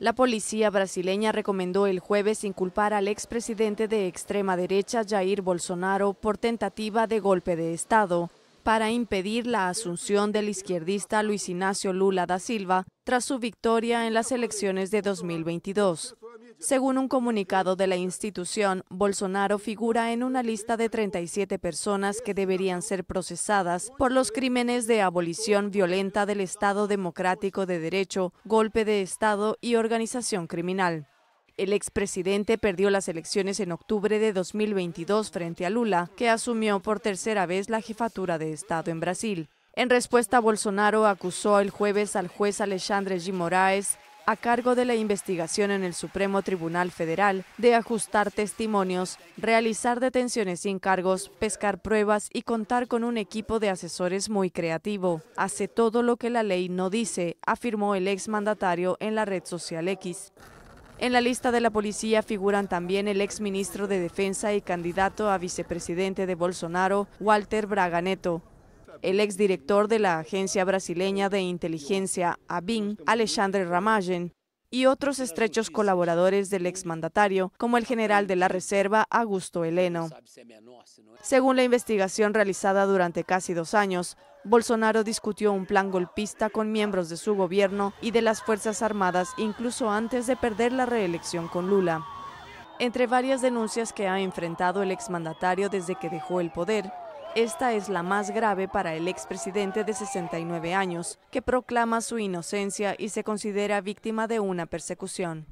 La policía brasileña recomendó el jueves inculpar al expresidente de extrema derecha Jair Bolsonaro por tentativa de golpe de Estado para impedir la asunción del izquierdista Luis Ignacio Lula da Silva tras su victoria en las elecciones de 2022. Según un comunicado de la institución, Bolsonaro figura en una lista de 37 personas que deberían ser procesadas por los crímenes de abolición violenta del Estado Democrático de Derecho, golpe de Estado y organización criminal. El expresidente perdió las elecciones en octubre de 2022 frente a Lula, que asumió por tercera vez la jefatura de Estado en Brasil. En respuesta, Bolsonaro acusó el jueves al juez Alexandre G. Moraes a cargo de la investigación en el Supremo Tribunal Federal de ajustar testimonios, realizar detenciones sin cargos, pescar pruebas y contar con un equipo de asesores muy creativo. Hace todo lo que la ley no dice, afirmó el exmandatario en la red social X. En la lista de la policía figuran también el exministro de Defensa y candidato a vicepresidente de Bolsonaro, Walter Braganeto, el exdirector de la Agencia Brasileña de Inteligencia, ABIN, Alexandre Ramagen, y otros estrechos colaboradores del exmandatario, como el general de la Reserva, Augusto Heleno. Según la investigación realizada durante casi dos años, Bolsonaro discutió un plan golpista con miembros de su gobierno y de las Fuerzas Armadas incluso antes de perder la reelección con Lula. Entre varias denuncias que ha enfrentado el exmandatario desde que dejó el poder, esta es la más grave para el expresidente de 69 años, que proclama su inocencia y se considera víctima de una persecución.